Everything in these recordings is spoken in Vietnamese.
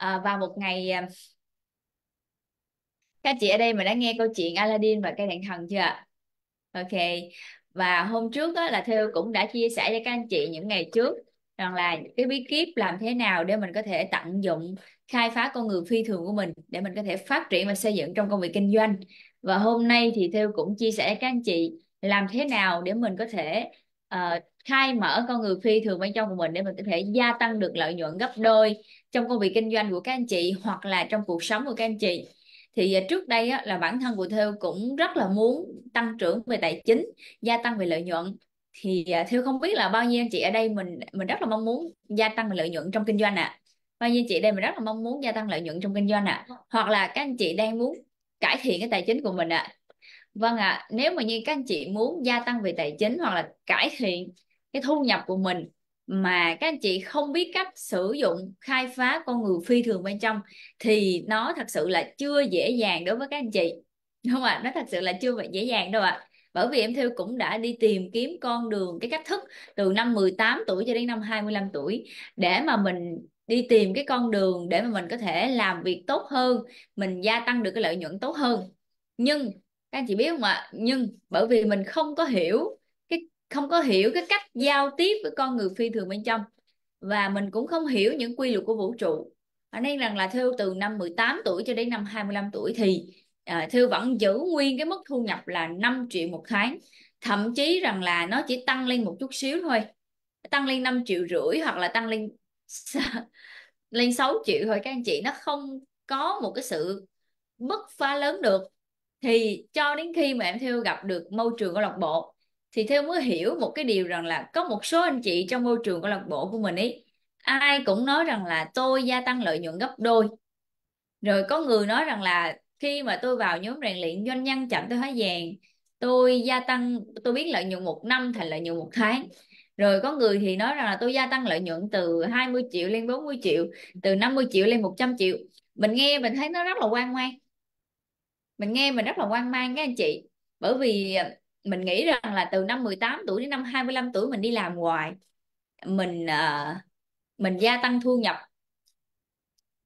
à, ờ, và một ngày ờ, các chị ở đây mà đã nghe câu chuyện Aladdin và cây đèn thần chưa ạ ok và hôm trước á, là Theo cũng đã chia sẻ cho các anh chị những ngày trước rằng là cái bí kíp làm thế nào để mình có thể tận dụng khai phá con người phi thường của mình để mình có thể phát triển và xây dựng trong công việc kinh doanh và hôm nay thì Theo cũng chia sẻ các anh chị làm thế nào để mình có thể uh, khai mở con người phi thường bên trong của mình để mình có thể gia tăng được lợi nhuận gấp đôi trong công việc kinh doanh của các anh chị hoặc là trong cuộc sống của các anh chị thì ờ, trước đây á, là bản thân của theo cũng rất là muốn tăng trưởng về tài chính gia tăng về lợi nhuận thì ờ, theo không biết là bao nhiêu anh chị ở đây mình mình rất là mong muốn gia tăng về lợi nhuận trong kinh doanh ạ à. bao nhiêu anh chị đây mình rất là mong muốn gia tăng lợi nhuận trong kinh doanh ạ à. hoặc là các anh chị đang muốn cải thiện cái tài chính của mình ạ à vâng ạ à, nếu mà như các anh chị muốn gia tăng về tài chính hoặc là cải thiện cái thu nhập của mình mà các anh chị không biết cách sử dụng khai phá con người phi thường bên trong thì nó thật sự là chưa dễ dàng đối với các anh chị đúng không ạ à? nó thật sự là chưa vậy dễ dàng đâu ạ à. bởi vì em theo cũng đã đi tìm kiếm con đường cái cách thức từ năm 18 tuổi cho đến năm 25 tuổi để mà mình đi tìm cái con đường để mà mình có thể làm việc tốt hơn mình gia tăng được cái lợi nhuận tốt hơn nhưng các anh chị biết không ạ nhưng bởi vì mình không có hiểu cái không có hiểu cái cách giao tiếp với con người phi thường bên trong và mình cũng không hiểu những quy luật của vũ trụ ở đây rằng là theo từ năm 18 tuổi cho đến năm 25 tuổi thì à, Thư vẫn giữ nguyên cái mức thu nhập là 5 triệu một tháng thậm chí rằng là nó chỉ tăng lên một chút xíu thôi tăng lên 5 triệu rưỡi hoặc là tăng lên lên 6 triệu thôi các anh chị nó không có một cái sự bứt phá lớn được thì cho đến khi mà em theo gặp được môi trường câu lạc bộ thì theo mới hiểu một cái điều rằng là có một số anh chị trong môi trường câu lạc bộ của mình ấy ai cũng nói rằng là tôi gia tăng lợi nhuận gấp đôi rồi có người nói rằng là khi mà tôi vào nhóm rèn luyện doanh nhân chậm tôi hóa vàng tôi gia tăng tôi biết lợi nhuận một năm thành lợi nhuận một tháng rồi có người thì nói rằng là tôi gia tăng lợi nhuận từ 20 triệu lên 40 triệu từ 50 triệu lên 100 triệu mình nghe mình thấy nó rất là quan ngoan mình nghe mình rất là quan mang các anh chị bởi vì mình nghĩ rằng là từ năm 18 tuổi đến năm 25 tuổi mình đi làm hoài mình uh, mình gia tăng thu nhập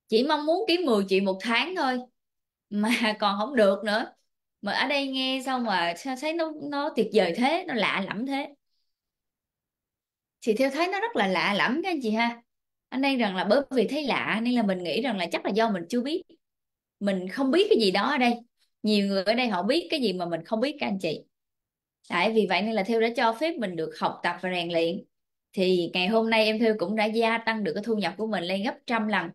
chỉ mong muốn kiếm 10 triệu một tháng thôi mà còn không được nữa mà ở đây nghe xong mà sao thấy nó nó tuyệt vời thế nó lạ lẫm thế thì theo thấy nó rất là lạ lẫm các anh chị ha anh đây rằng là bởi vì thấy lạ nên là mình nghĩ rằng là chắc là do mình chưa biết mình không biết cái gì đó ở đây nhiều người ở đây họ biết cái gì mà mình không biết các anh chị Đấy, vì vậy nên là Theo đã cho phép mình được học tập và rèn luyện thì ngày hôm nay em Theo cũng đã gia tăng được cái thu nhập của mình lên gấp trăm lần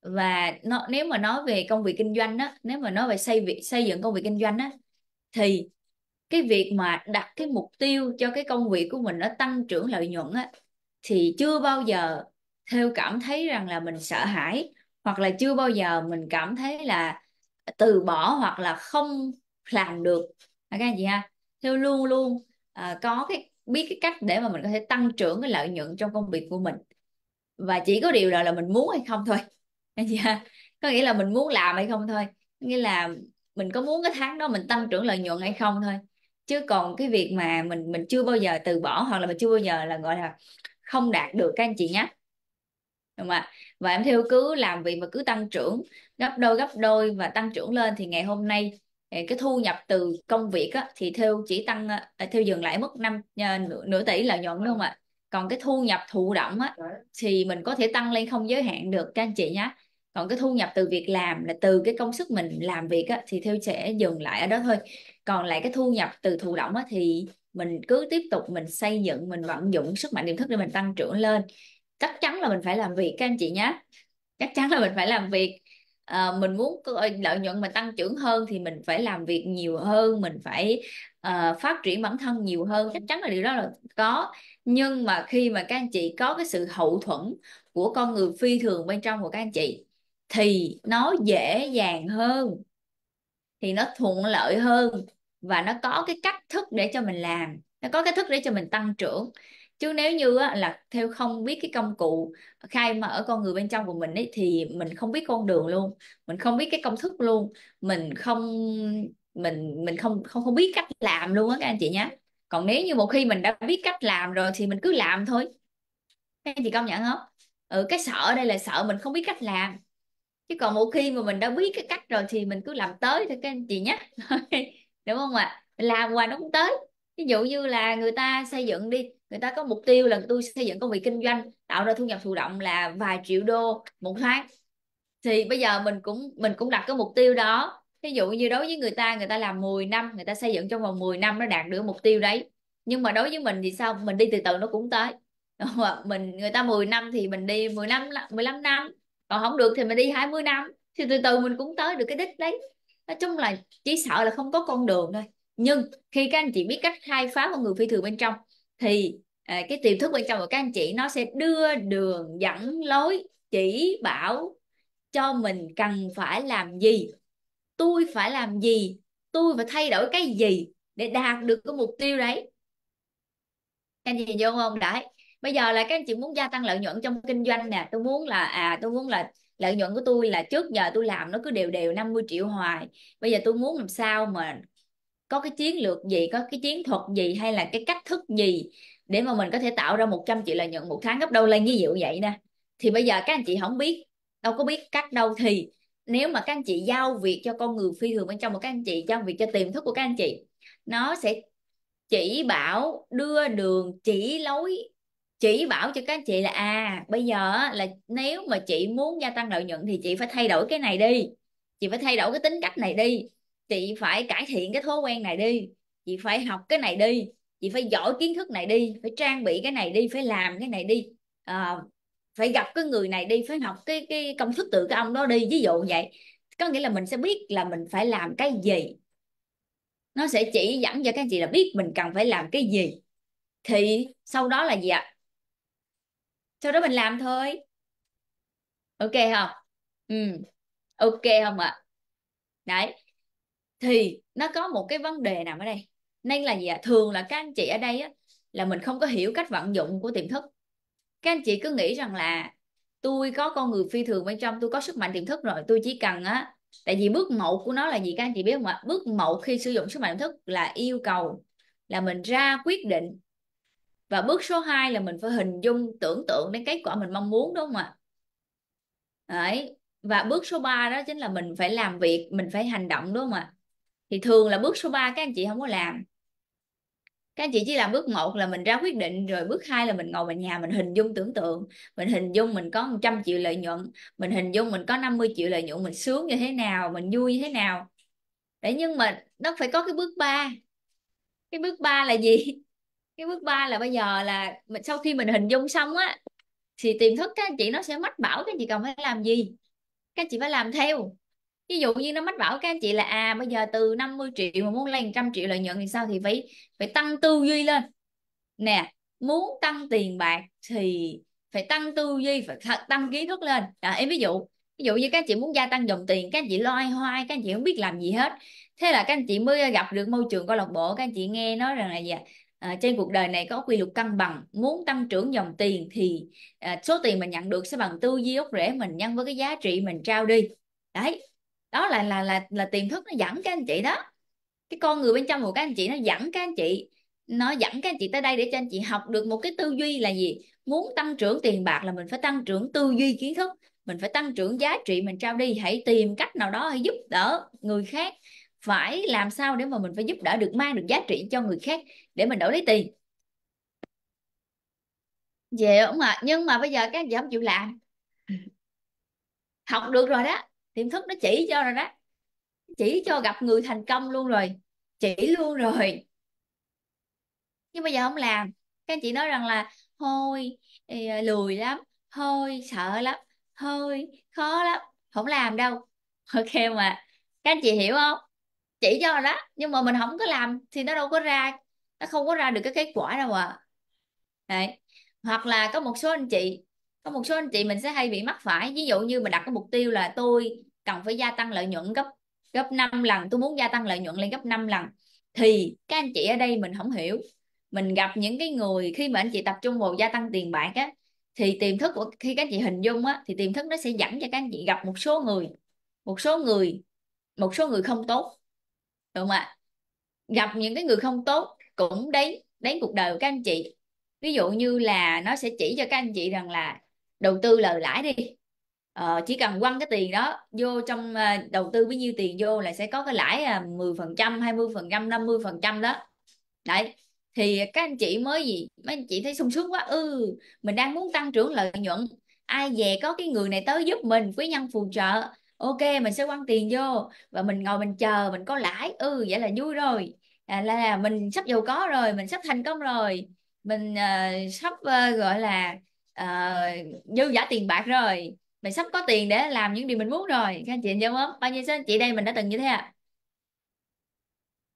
và nó, nếu mà nói về công việc kinh doanh á nếu mà nói về xây việc xây dựng công việc kinh doanh á thì cái việc mà đặt cái mục tiêu cho cái công việc của mình nó tăng trưởng lợi nhuận á thì chưa bao giờ theo cảm thấy rằng là mình sợ hãi hoặc là chưa bao giờ mình cảm thấy là từ bỏ hoặc là không làm được các anh chị ha theo luôn luôn à, có cái biết cái cách để mà mình có thể tăng trưởng cái lợi nhuận trong công việc của mình và chỉ có điều là là mình muốn hay không thôi anh chị ha có nghĩa là mình muốn làm hay không thôi nghĩa là mình có muốn cái tháng đó mình tăng trưởng lợi nhuận hay không thôi chứ còn cái việc mà mình mình chưa bao giờ từ bỏ hoặc là mình chưa bao giờ là gọi là không đạt được các anh chị nhé đúng không ạ và em theo cứ làm việc và cứ tăng trưởng gấp đôi gấp đôi và tăng trưởng lên thì ngày hôm nay ờ, cái thu nhập từ công việc á, thì theo chỉ tăng ờ, à, theo dừng lại mức năm ờ, nửa, nửa tỷ lợi nhuận đúng không ạ còn cái thu nhập thụ động á, thì mình có thể tăng lên không giới hạn được các anh chị nhé còn cái thu nhập từ việc làm là từ cái công sức mình làm việc á, thì theo sẽ dừng lại ở đó thôi còn lại cái thu nhập từ thụ động á, thì mình cứ tiếp tục mình xây dựng mình vận dụng sức mạnh tiềm thức để mình tăng trưởng lên chắc chắn là mình phải làm việc các anh chị nhé chắc chắn là mình phải làm việc à, mình muốn lợi nhuận mình tăng trưởng hơn thì mình phải làm việc nhiều hơn mình phải uh, phát triển bản thân nhiều hơn chắc chắn là điều đó là có nhưng mà khi mà các anh chị có cái sự hậu thuẫn của con người phi thường bên trong của các anh chị thì nó dễ dàng hơn thì nó thuận lợi hơn và nó có cái cách thức để cho mình làm nó có cái thức để cho mình tăng trưởng chứ nếu như á, là theo không biết cái công cụ khai mở con người bên trong của mình ấy thì mình không biết con đường luôn mình không biết cái công thức luôn mình không mình mình không không không biết cách làm luôn á các anh chị nhé còn nếu như một khi mình đã biết cách làm rồi thì mình cứ làm thôi các anh chị công nhận không ừ cái sợ đây là sợ mình không biết cách làm chứ còn một khi mà mình đã biết cái cách rồi thì mình cứ làm tới thôi các anh chị nhé đúng không ạ à? làm hoài nó cũng tới ví dụ như là người ta xây dựng đi người ta có mục tiêu là tôi xây dựng công việc kinh doanh tạo ra thu nhập thụ động là vài triệu đô một tháng thì bây giờ mình cũng mình cũng đặt cái mục tiêu đó ví dụ như đối với người ta người ta làm 10 năm người ta xây dựng trong vòng 10 năm nó đạt được mục tiêu đấy nhưng mà đối với mình thì sao mình đi từ từ nó cũng tới mình người ta 10 năm thì mình đi 15 15 năm còn không được thì mình đi 20 năm thì từ từ mình cũng tới được cái đích đấy nói chung là chỉ sợ là không có con đường thôi nhưng khi các anh chị biết cách khai phá con người phi thường bên trong thì à, cái tiềm thức bên trong của các anh chị nó sẽ đưa đường dẫn lối chỉ bảo cho mình cần phải làm gì tôi phải làm gì tôi phải thay đổi cái gì để đạt được cái mục tiêu đấy anh chị vô không đấy bây giờ là các anh chị muốn gia tăng lợi nhuận trong kinh doanh nè tôi muốn là à tôi muốn là lợi nhuận của tôi là trước giờ tôi làm nó cứ đều đều 50 triệu hoài bây giờ tôi muốn làm sao mà có cái chiến lược gì có cái chiến thuật gì hay là cái cách thức gì để mà mình có thể tạo ra 100 triệu lợi nhuận một tháng gấp đôi lên như dụ vậy nè thì bây giờ các anh chị không biết đâu có biết cách đâu thì nếu mà các anh chị giao việc cho con người phi thường bên trong một các anh chị giao việc cho tiềm thức của các anh chị nó sẽ chỉ bảo đưa đường chỉ lối chỉ bảo cho các anh chị là à bây giờ là nếu mà chị muốn gia tăng lợi nhuận thì chị phải thay đổi cái này đi chị phải thay đổi cái tính cách này đi chị phải cải thiện cái thói quen này đi chị phải học cái này đi chị phải giỏi kiến thức này đi phải trang bị cái này đi phải làm cái này đi à, phải gặp cái người này đi phải học cái cái công thức từ cái ông đó đi ví dụ vậy có nghĩa là mình sẽ biết là mình phải làm cái gì nó sẽ chỉ dẫn cho các chị là biết mình cần phải làm cái gì thì sau đó là gì ạ sau đó mình làm thôi ok không ừ ok không ạ đấy thì nó có một cái vấn đề nằm ở đây nên là gì ạ thường là các anh chị ở đây á, là mình không có hiểu cách vận dụng của tiềm thức các anh chị cứ nghĩ rằng là tôi có con người phi thường bên trong tôi có sức mạnh tiềm thức rồi tôi chỉ cần á tại vì bước mẫu của nó là gì các anh chị biết không ạ bước mẫu khi sử dụng sức mạnh tiềm thức là yêu cầu là mình ra quyết định và bước số 2 là mình phải hình dung tưởng tượng đến kết quả mình mong muốn đúng không ạ đấy và bước số 3 đó chính là mình phải làm việc mình phải hành động đúng không ạ thì thường là bước số 3 các anh chị không có làm các anh chị chỉ làm bước một là mình ra quyết định rồi bước hai là mình ngồi mình nhà mình hình dung tưởng tượng mình hình dung mình có 100 triệu lợi nhuận mình hình dung mình có 50 triệu lợi nhuận mình sướng như thế nào mình vui như thế nào để nhưng mà nó phải có cái bước ba cái bước ba là gì cái bước ba là bây giờ là mình sau khi mình hình dung xong á thì tiềm thức các anh chị nó sẽ mách bảo các anh chị cần phải làm gì các anh chị phải làm theo ví dụ như nó mách bảo các anh chị là à bây giờ từ 50 triệu mà muốn lên trăm triệu lợi nhuận thì sao thì phải phải tăng tư duy lên nè muốn tăng tiền bạc thì phải tăng tư duy phải thật tăng kiến thức lên à em ví dụ ví dụ như các anh chị muốn gia tăng dòng tiền các anh chị loay hoay các anh chị không biết làm gì hết thế là các anh chị mới gặp được môi trường câu lạc bộ các anh chị nghe nói rằng là gì à, trên cuộc đời này có quy luật cân bằng muốn tăng trưởng dòng tiền thì à, số tiền mình nhận được sẽ bằng tư duy gốc rễ mình nhân với cái giá trị mình trao đi đấy đó là là là là tiềm thức nó dẫn các anh chị đó cái con người bên trong của các anh chị nó dẫn các anh chị nó dẫn các anh chị tới đây để cho anh chị học được một cái tư duy là gì muốn tăng trưởng tiền bạc là mình phải tăng trưởng tư duy kiến thức mình phải tăng trưởng giá trị mình trao đi hãy tìm cách nào đó hãy giúp đỡ người khác phải làm sao để mà mình phải giúp đỡ được mang được giá trị cho người khác để mình đổi lấy tiền dễ không ạ nhưng mà bây giờ các anh chị không chịu làm học được rồi đó tiềm thức nó chỉ cho rồi đó chỉ cho gặp người thành công luôn rồi chỉ luôn rồi nhưng bây giờ không làm các anh chị nói rằng là thôi lùi lắm thôi sợ lắm thôi khó lắm không làm đâu ok mà các anh chị hiểu không chỉ cho rồi đó nhưng mà mình không có làm thì nó đâu có ra nó không có ra được cái kết quả đâu à Đấy. hoặc là có một số anh chị có một số anh chị mình sẽ hay bị mắc phải ví dụ như mình đặt cái mục tiêu là tôi cần phải gia tăng lợi nhuận gấp gấp 5 lần tôi muốn gia tăng lợi nhuận lên gấp 5 lần thì các anh chị ở đây mình không hiểu mình gặp những cái người khi mà anh chị tập trung vào gia tăng tiền bạc á thì tiềm thức của khi các anh chị hình dung á thì tiềm thức nó sẽ dẫn cho các anh chị gặp một số người một số người một số người không tốt đúng không ạ gặp những cái người không tốt cũng đấy đến cuộc đời của các anh chị ví dụ như là nó sẽ chỉ cho các anh chị rằng là đầu tư lời lãi đi Ờ, chỉ cần quăng cái tiền đó vô trong ờ, đầu tư bấy nhiêu tiền vô là sẽ có cái lãi à, 10%, 20%, 50% đó. Đấy. Thì các anh chị mới gì mấy anh chị thấy sung sướng quá. Ừ, mình đang muốn tăng trưởng lợi nhuận. Ai về có cái người này tới giúp mình, quý nhân phù trợ. Ok, mình sẽ quăng tiền vô và mình ngồi mình chờ mình có lãi. Ừ, vậy là vui rồi. À, là mình sắp giàu có rồi, mình sắp thành công rồi. Mình à, sắp à, gọi là à, dư giả tiền bạc rồi mình sắp có tiền để làm những điều mình muốn rồi các anh chị nhớ không bao nhiêu số anh chị đây mình đã từng như thế à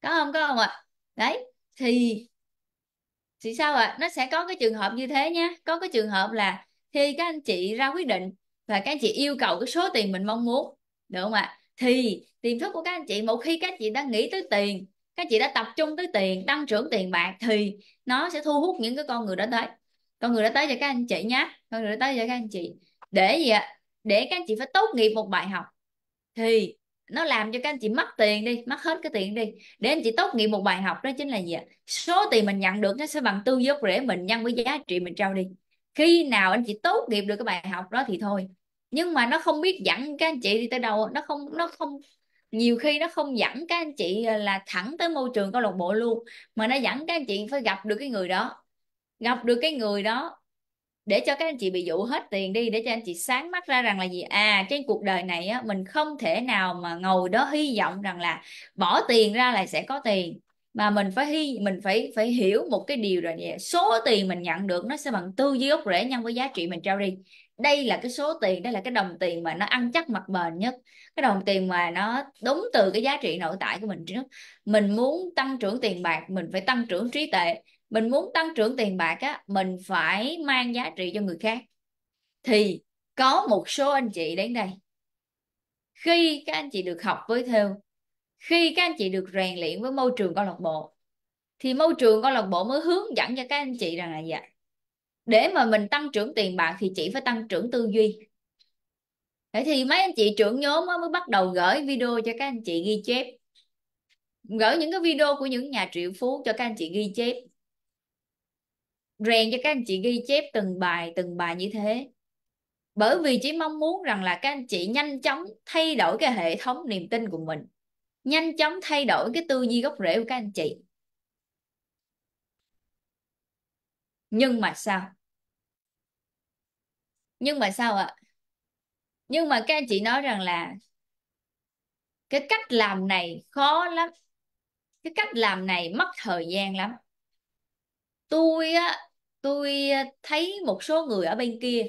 có không có không ạ à? đấy thì thì sao ạ à? nó sẽ có cái trường hợp như thế nhé có cái trường hợp là khi các anh chị ra quyết định và các anh chị yêu cầu cái số tiền mình mong muốn được không ạ à? thì tiềm thức của các anh chị một khi các chị đã nghĩ tới tiền các chị đã tập trung tới tiền tăng trưởng tiền bạc thì nó sẽ thu hút những cái con người đó tới con người đã tới cho các anh chị nhé con người đã tới cho các anh chị để gì ạ để các anh chị phải tốt nghiệp một bài học thì nó làm cho các anh chị mất tiền đi mất hết cái tiền đi để anh chị tốt nghiệp một bài học đó chính là gì ạ số tiền mình nhận được nó sẽ bằng tư gốc rễ mình nhân với giá trị mình trao đi khi nào anh chị tốt nghiệp được cái bài học đó thì thôi nhưng mà nó không biết dẫn các anh chị đi tới đâu nó không nó không nhiều khi nó không dẫn các anh chị à, là thẳng tới môi trường câu lạc bộ luôn mà nó dẫn các anh chị phải gặp được cái người đó gặp được cái người đó để cho các anh chị bị dụ hết tiền đi để cho anh chị sáng mắt ra rằng là gì à trên cuộc đời này á, mình không thể nào mà ngồi đó hy vọng rằng là bỏ tiền ra là sẽ có tiền mà mình phải hy mình phải phải hiểu một cái điều rồi nè số tiền mình nhận được nó sẽ bằng tư duy gốc rễ nhân với giá trị mình trao đi đây là cái số tiền đây là cái đồng tiền mà nó ăn chắc mặt bền nhất cái đồng tiền mà nó đúng từ cái giá trị nội tại của mình trước mình muốn tăng trưởng tiền bạc mình phải tăng trưởng trí tuệ mình muốn tăng trưởng tiền bạc á mình phải mang giá trị cho người khác thì có một số anh chị đến đây khi các anh chị được học với theo khi các anh chị được rèn luyện với môi trường câu lạc bộ thì môi trường câu lạc bộ mới hướng dẫn cho các anh chị rằng là gì? để mà mình tăng trưởng tiền bạc thì chị phải tăng trưởng tư duy thế thì mấy anh chị trưởng nhóm mới bắt đầu gửi video cho các anh chị ghi chép gửi những cái video của những nhà triệu phú cho các anh chị ghi chép rèn cho các anh chị ghi chép từng bài từng bài như thế bởi vì chỉ mong muốn rằng là các anh chị nhanh chóng thay đổi cái hệ thống niềm tin của mình nhanh chóng thay đổi cái tư duy gốc rễ của các anh chị nhưng mà sao nhưng mà sao ạ nhưng mà các anh chị nói rằng là cái cách làm này khó lắm cái cách làm này mất thời gian lắm tôi á tôi ờ, thấy một số người ở bên kia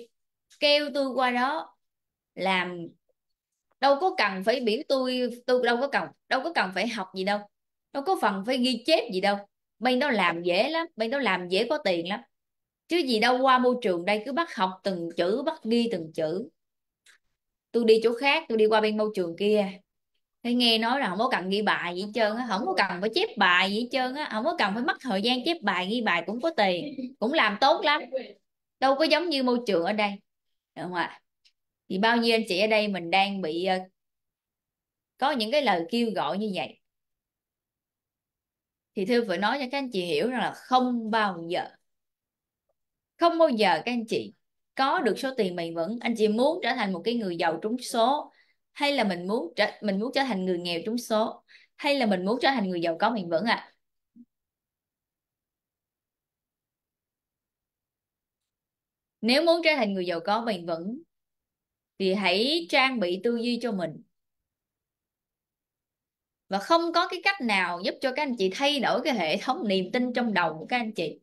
kêu tôi qua đó làm đâu có cần phải biểu tôi tôi đâu có cần đâu có cần phải học gì đâu đâu có phần phải ghi chép gì đâu bên đó làm dễ lắm bên đó làm dễ có tiền lắm chứ gì đâu qua môi trường đây cứ bắt học từng chữ bắt ghi từng chữ tôi đi chỗ khác tôi đi qua bên môi trường kia Thế nghe nói là không có cần ghi bài gì hết trơn á không có ừ. cần phải chép bài gì hết trơn á không có cần phải mất thời gian chép bài ghi bài cũng có tiền cũng làm tốt lắm đâu có giống như môi trường ở đây được không ạ thì bao nhiêu anh chị ở đây mình đang bị ờ, có những cái lời kêu gọi như vậy thì thưa phải nói cho các anh chị hiểu rằng là không bao giờ không bao giờ các anh chị có được số tiền bền vững anh chị muốn trở thành một cái người giàu trúng số hay là mình muốn trở, mình muốn trở thành người nghèo trúng số hay là mình muốn trở thành người giàu có bền vững ạ à? nếu muốn trở thành người giàu có bền vững thì hãy trang bị tư duy cho mình và không có cái cách nào giúp cho các anh chị thay đổi cái hệ thống niềm tin trong đầu của các anh chị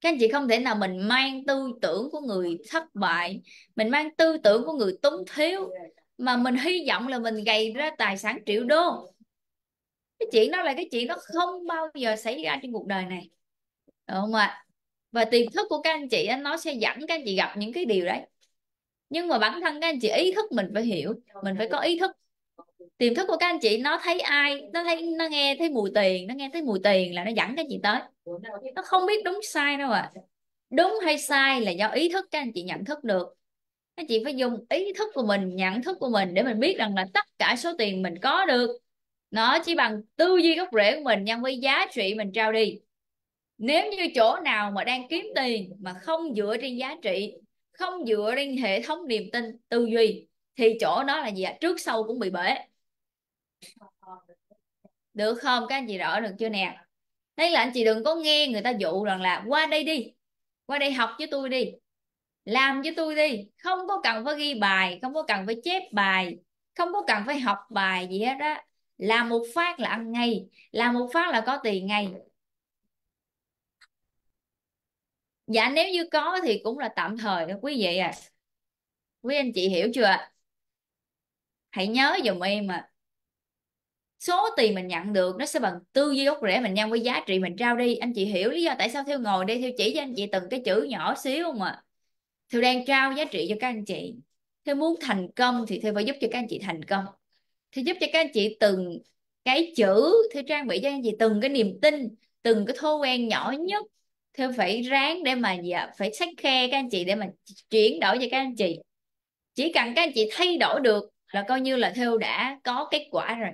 các anh chị không thể nào mình mang tư tưởng của người thất bại mình mang tư tưởng của người túng thiếu mà mình hy vọng là mình gầy ra tài sản triệu đô cái chuyện đó là cái chuyện nó không bao giờ xảy ra trên cuộc đời này đúng không ạ và tiềm thức của các anh chị nó sẽ dẫn các anh chị gặp những cái điều đấy nhưng mà bản thân các anh chị ý thức mình phải hiểu mình phải có ý thức tiềm thức của các anh chị nó thấy ai nó thấy nó nghe thấy mùi tiền nó nghe thấy mùi tiền là nó dẫn các anh chị tới nó không biết đúng sai đâu ạ à. đúng hay sai là do ý thức các anh chị nhận thức được các chị phải dùng ý thức của mình nhận thức của mình để mình biết rằng là tất cả số tiền mình có được nó chỉ bằng tư duy gốc rễ của mình nhân với giá trị mình trao đi nếu như chỗ nào mà đang kiếm tiền mà không dựa trên giá trị không dựa trên hệ thống niềm tin tư duy thì chỗ đó là gì ạ trước sau cũng bị bể được không các anh chị rõ được chưa nè đây là anh chị đừng có nghe người ta dụ rằng là qua đây đi qua đây học với tôi đi làm với tôi đi không có cần phải ghi bài không có cần phải chép bài không có cần phải học bài gì hết á làm một phát là ăn ngay làm một phát là có tiền ngay dạ nếu như có thì cũng là tạm thời đó quý vị à quý anh chị hiểu chưa hãy nhớ dùm em à số tiền mình nhận được nó sẽ bằng tư duy gốc rễ mình nhân với giá trị mình trao đi anh chị hiểu lý do tại sao theo ngồi đây theo chỉ cho anh chị từng cái chữ nhỏ xíu không ạ à? Thư đang trao giá trị cho các anh chị. Thư muốn thành công thì Thư phải giúp cho các anh chị thành công. Thư giúp cho các anh chị từng cái chữ, Thư trang bị cho các anh chị từng cái niềm tin, từng cái thói quen nhỏ nhất. Thư phải ráng để mà gì dạ, Phải sách khe các anh chị để mà chuyển đổi cho các anh chị. Chỉ cần các anh chị thay đổi được là coi như là Thư đã có kết quả rồi.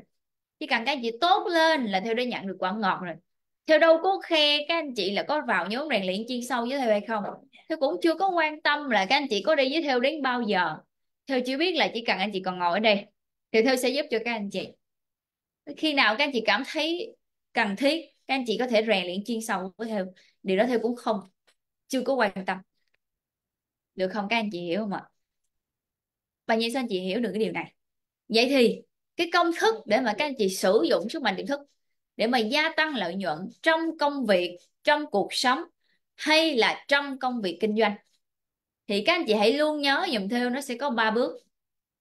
Chỉ cần các anh chị tốt lên là Thư đã nhận được quả ngọt rồi theo đâu có khe các anh chị là có vào nhóm rèn luyện chuyên sâu với theo hay không theo cũng chưa có quan tâm là các anh chị có đi với theo đến bao giờ theo chỉ biết là chỉ cần anh chị còn ngồi ở đây thì theo sẽ giúp cho các anh chị khi nào các anh chị cảm thấy cần thiết các anh chị có thể rèn luyện chuyên sâu với theo điều đó theo cũng không chưa có quan tâm được không các anh chị hiểu không ạ và như sao anh chị hiểu được cái điều này vậy thì cái công thức để mà các anh chị sử dụng sức mạnh tiềm thức để mà gia tăng lợi nhuận trong công việc trong cuộc sống hay là trong công việc kinh doanh thì các anh chị hãy luôn nhớ dùm theo nó sẽ có 3 bước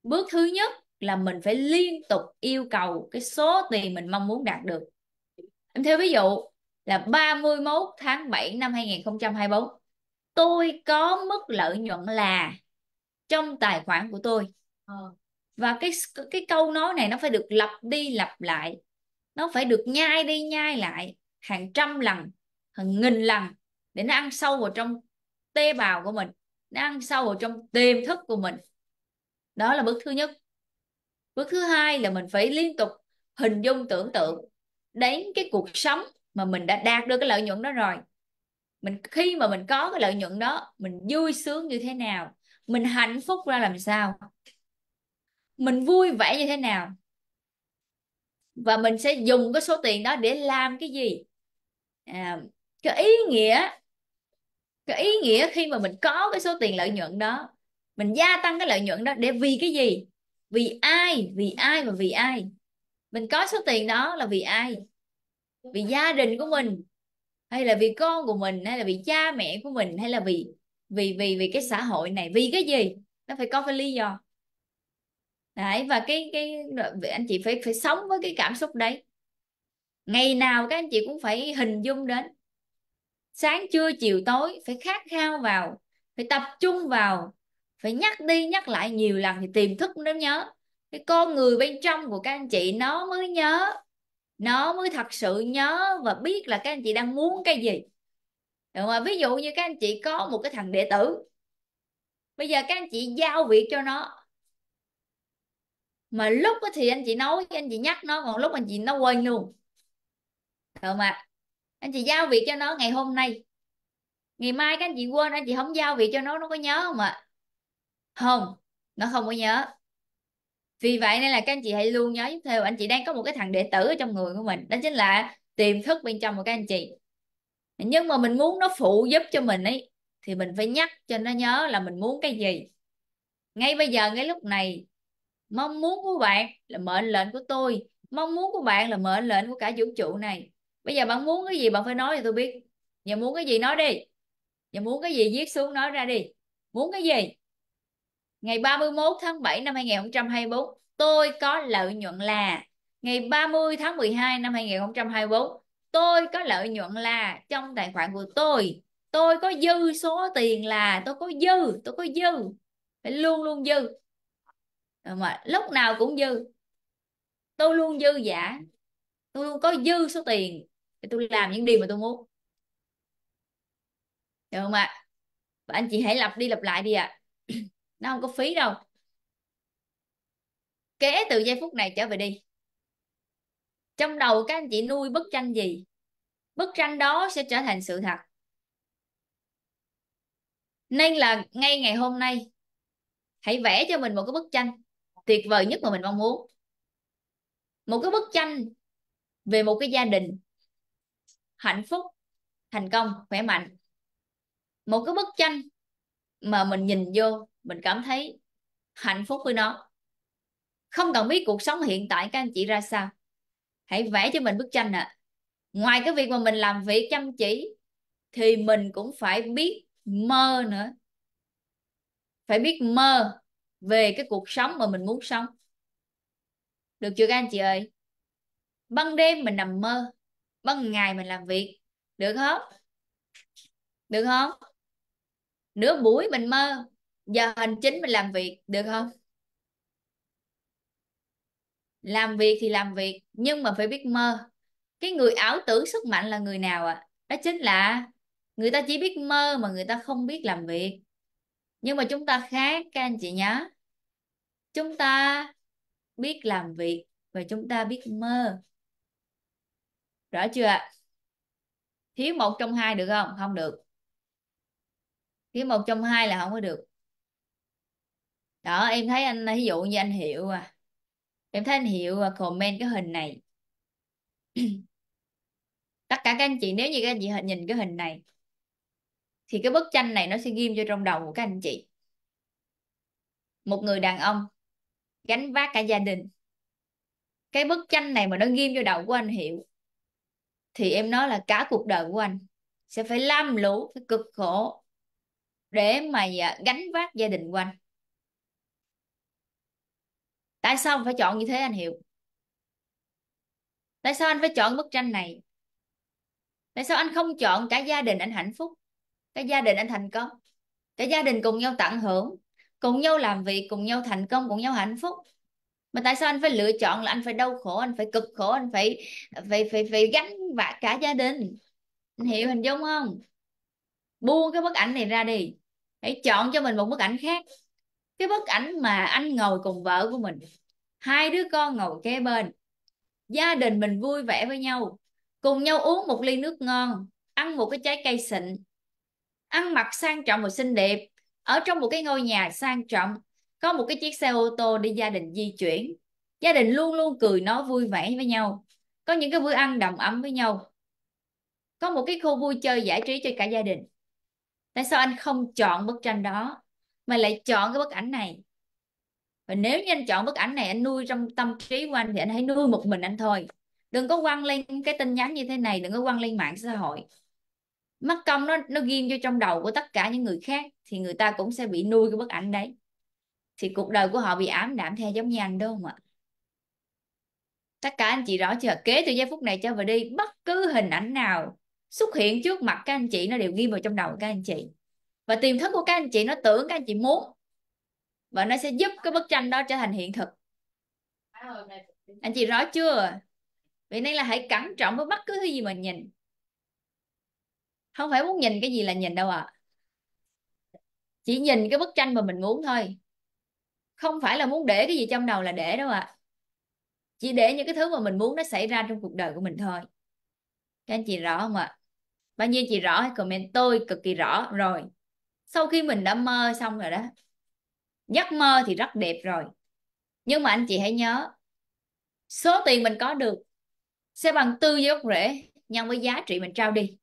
bước thứ nhất là mình phải liên tục yêu cầu cái số tiền mình mong muốn đạt được em theo ví dụ là 31 tháng 7 năm 2024 tôi có mức lợi nhuận là trong tài khoản của tôi ờ. và cái cái câu nói này nó phải được lặp đi lặp lại nó phải được nhai đi nhai lại hàng trăm lần hàng nghìn lần để nó ăn sâu vào trong tế bào của mình nó ăn sâu vào trong tiềm thức của mình đó là bước thứ nhất bước thứ hai là mình phải liên tục hình dung tưởng tượng đến cái cuộc sống mà mình đã đạt được cái lợi nhuận đó rồi mình khi mà mình có cái lợi nhuận đó mình vui sướng như thế nào mình hạnh phúc ra làm sao mình vui vẻ như thế nào và mình sẽ dùng cái số tiền đó để làm cái gì à, cái ý nghĩa cái ý nghĩa khi mà mình có cái số tiền lợi nhuận đó mình gia tăng cái lợi nhuận đó để vì cái gì vì ai vì ai và vì ai mình có số tiền đó là vì ai vì gia đình của mình hay là vì con của mình hay là vì cha mẹ của mình hay là vì vì vì vì cái xã hội này vì cái gì nó phải có cái lý do đấy và cái cái anh chị phải phải sống với cái cảm xúc đấy ngày nào các anh chị cũng phải hình dung đến sáng trưa chiều tối phải khát khao vào phải tập trung vào phải nhắc đi nhắc lại nhiều lần thì tiềm thức nó nhớ cái con người bên trong của các anh chị nó mới nhớ nó mới thật sự nhớ và biết là các anh chị đang muốn cái gì được mà ví dụ như các anh chị có một cái thằng đệ tử bây giờ các anh chị giao việc cho nó mà lúc thì anh chị nói anh chị nhắc nó còn lúc anh chị nó quên luôn được mà anh chị giao việc cho nó ngày hôm nay ngày mai các anh chị quên anh chị không giao việc cho nó nó có nhớ không ạ không nó không có nhớ vì vậy nên là các anh chị hãy luôn nhớ tiếp theo anh chị đang có một cái thằng đệ tử ở trong người của mình đó chính là tiềm thức bên trong của các anh chị nhưng mà mình muốn nó phụ giúp cho mình ấy thì mình phải nhắc cho nó nhớ là mình muốn cái gì ngay bây giờ ngay lúc này mong muốn của bạn là mệnh lệnh của tôi mong muốn của bạn là mệnh lệnh của cả vũ trụ này bây giờ bạn muốn cái gì bạn phải nói cho tôi biết giờ muốn cái gì nói đi giờ muốn cái gì viết xuống nói ra đi muốn cái gì ngày 31 tháng 7 năm 2024 tôi có lợi nhuận là ngày 30 tháng 12 năm 2024 tôi có lợi nhuận là trong tài khoản của tôi tôi có dư số tiền là tôi có dư tôi có dư phải luôn luôn dư Ờ, mà lúc nào cũng dư tôi luôn dư giả tôi luôn có dư số tiền để tôi làm những điều mà tôi muốn được không ạ và anh chị hãy lặp đi lặp lại đi ạ à. nó không có phí đâu Kể từ giây phút này trở về đi trong đầu các anh chị nuôi bức tranh gì bức tranh đó sẽ trở thành sự thật nên là ngay ngày hôm nay hãy vẽ cho mình một cái bức tranh tuyệt vời nhất mà mình mong muốn một cái bức tranh về một cái gia đình hạnh phúc thành công khỏe mạnh một cái bức tranh mà mình nhìn vô mình cảm thấy hạnh phúc với nó không cần biết cuộc sống hiện tại các anh chị ra sao hãy vẽ cho mình bức tranh ạ à. ngoài cái việc mà mình làm việc chăm chỉ thì mình cũng phải biết mơ nữa phải biết mơ về cái cuộc sống mà mình muốn sống được chưa các anh chị ơi ban đêm mình nằm mơ ban ngày mình làm việc được không được không nửa buổi mình mơ giờ hành chính mình làm việc được không làm việc thì làm việc nhưng mà phải biết mơ cái người ảo tưởng sức mạnh là người nào ạ à? đó chính là người ta chỉ biết mơ mà người ta không biết làm việc nhưng mà chúng ta khác các anh chị nhé chúng ta biết làm việc và chúng ta biết mơ rõ chưa ạ thiếu một trong hai được không không được thiếu một trong hai là không có được đó em thấy anh ví dụ như anh hiểu à em thấy anh hiểu và comment cái hình này tất cả các anh chị nếu như các anh chị nhìn cái hình này thì cái bức tranh này nó sẽ ghim cho trong đầu của các anh chị một người đàn ông gánh vác cả gia đình cái bức tranh này mà nó ghim vô đầu của anh hiểu thì em nói là cả cuộc đời của anh sẽ phải lam lũ phải cực khổ để mà à, gánh vác gia đình của anh tại sao anh phải chọn như thế anh hiểu tại sao anh phải chọn bức tranh này tại sao anh không chọn cả gia đình anh hạnh phúc cả gia đình anh thành công cả gia đình cùng nhau tận hưởng cùng nhau làm việc cùng nhau thành công cùng nhau hạnh phúc mà tại sao anh phải lựa chọn là anh phải đau khổ anh phải cực khổ anh phải phải phải, phải gánh vác cả gia đình anh hiểu hình dung không buông cái bức ảnh này ra đi hãy chọn cho mình một bức ảnh khác cái bức ảnh mà anh ngồi cùng vợ của mình hai đứa con ngồi kế bên gia đình mình vui vẻ với nhau cùng nhau uống một ly nước ngon ăn một cái trái cây xịn ăn mặc sang trọng và xinh đẹp ở trong một cái ngôi nhà sang trọng có một cái chiếc xe ô tô để gia đình di chuyển gia đình luôn luôn cười nói vui vẻ với nhau có những cái bữa ăn đầm ấm với nhau có một cái khu vui chơi giải trí cho cả gia đình tại sao anh không chọn bức tranh đó mà lại chọn cái bức ảnh này và nếu như anh chọn bức ảnh này anh nuôi trong tâm trí của anh thì anh hãy nuôi một mình anh thôi đừng có quăng lên cái tin nhắn như thế này đừng có quăng lên mạng xã hội mắt công nó nó ghim vô trong đầu của tất cả những người khác thì người ta cũng sẽ bị nuôi cái bức ảnh đấy thì cuộc đời của họ bị ám đảm theo giống như anh đúng không ạ tất cả anh chị rõ chưa kế từ giây phút này cho vào đi bất cứ hình ảnh nào xuất hiện trước mặt các anh chị nó đều ghi vào trong đầu các anh chị và tiềm thức của các anh chị nó tưởng các anh chị muốn và nó sẽ giúp cái bức tranh đó trở thành hiện thực anh chị rõ chưa vậy nên là hãy cẩn trọng với bất cứ thứ gì mình nhìn không phải muốn nhìn cái gì là nhìn đâu ạ à. chỉ nhìn cái bức tranh mà mình muốn thôi không phải là muốn để cái gì trong đầu là để đâu ạ à. chỉ để những cái thứ mà mình muốn nó xảy ra trong cuộc đời của mình thôi các anh chị rõ không ạ à? bao nhiêu chị rõ hay comment tôi cực kỳ rõ rồi sau khi mình đã mơ xong rồi đó giấc mơ thì rất đẹp rồi nhưng mà anh chị hãy nhớ số tiền mình có được sẽ bằng tư với gốc rễ nhân với giá trị mình trao đi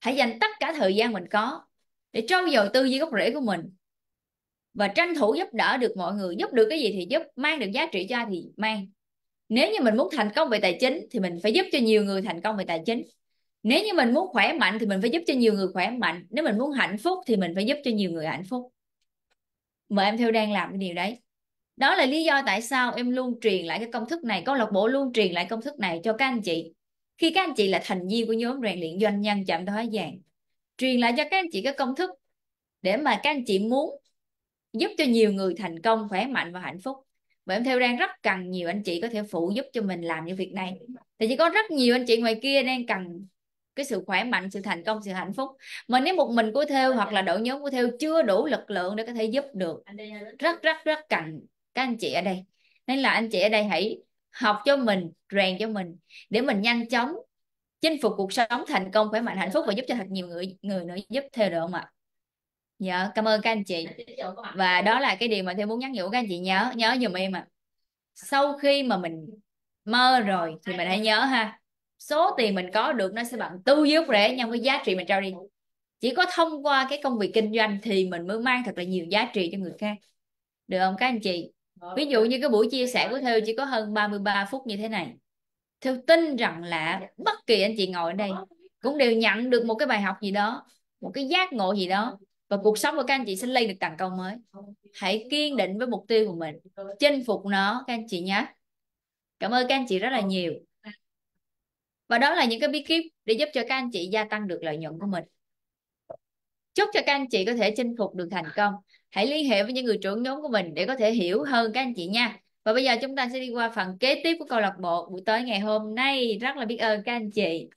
hãy dành tất cả thời gian mình có để trau dồi tư duy gốc rễ của mình và tranh thủ giúp đỡ được mọi người giúp được cái gì thì giúp mang được giá trị cho ai thì mang nếu như mình muốn thành công về tài chính thì mình phải giúp cho nhiều người thành công về tài chính nếu như mình muốn khỏe mạnh thì mình phải giúp cho nhiều người khỏe mạnh nếu mình muốn hạnh phúc thì mình phải giúp cho nhiều người hạnh phúc mà em theo đang làm cái điều đấy đó là lý do tại sao em luôn truyền lại cái công thức này câu lạc bộ luôn truyền lại công thức này cho các anh chị khi các anh chị là thành viên của nhóm rèn luyện doanh nhân chạm tới vàng truyền lại cho các anh chị cái công thức để mà các anh chị muốn giúp cho nhiều người thành công khỏe mạnh và hạnh phúc Bởi em theo đang rất cần nhiều anh chị có thể phụ giúp cho mình làm những việc này thì chỉ có rất nhiều anh chị ngoài kia đang cần cái sự khỏe mạnh sự thành công sự hạnh phúc mà nếu một mình của theo hoặc là đội nhóm của theo chưa đủ lực lượng để có thể giúp được rất rất rất cần các anh chị ở đây nên là anh chị ở đây hãy học cho mình rèn cho mình để mình nhanh chóng chinh phục cuộc sống thành công khỏe mạnh hạnh phúc và giúp cho thật nhiều người người nữa giúp theo được không ạ dạ cảm ơn các anh chị dạ, và đó là cái điều mà theo muốn nhắn nhủ các anh chị nhớ nhớ dùm em ạ sau khi mà mình mơ rồi thì mình hãy nhớ ha số tiền mình có được nó sẽ bằng tư giúp rẻ nhân với giá trị mình trao đi chỉ có thông qua cái công việc kinh doanh thì mình mới mang thật là nhiều giá trị cho người khác được không các anh chị ví dụ như cái buổi chia sẻ dạ. của Theo chỉ có hơn 33 phút như thế này Theo tin rằng là dạ. bất kỳ anh chị ngồi ở đây cũng đều nhận được một cái bài học gì đó một cái giác ngộ gì đó dạ. và cuộc sống của các anh chị sẽ lên được tầng cao mới hãy kiên định với mục tiêu của mình chinh phục nó các anh chị nhé cảm ơn các anh chị rất là nhiều và đó là những cái bí kíp để giúp cho các anh chị gia tăng được lợi nhuận của mình chúc cho các anh chị có thể chinh phục được thành công hãy liên hệ với những người trưởng nhóm của mình để có thể hiểu hơn các anh chị nha và bây giờ chúng ta sẽ đi qua phần kế tiếp của câu lạc bộ buổi tối ngày hôm nay rất là biết ơn các anh chị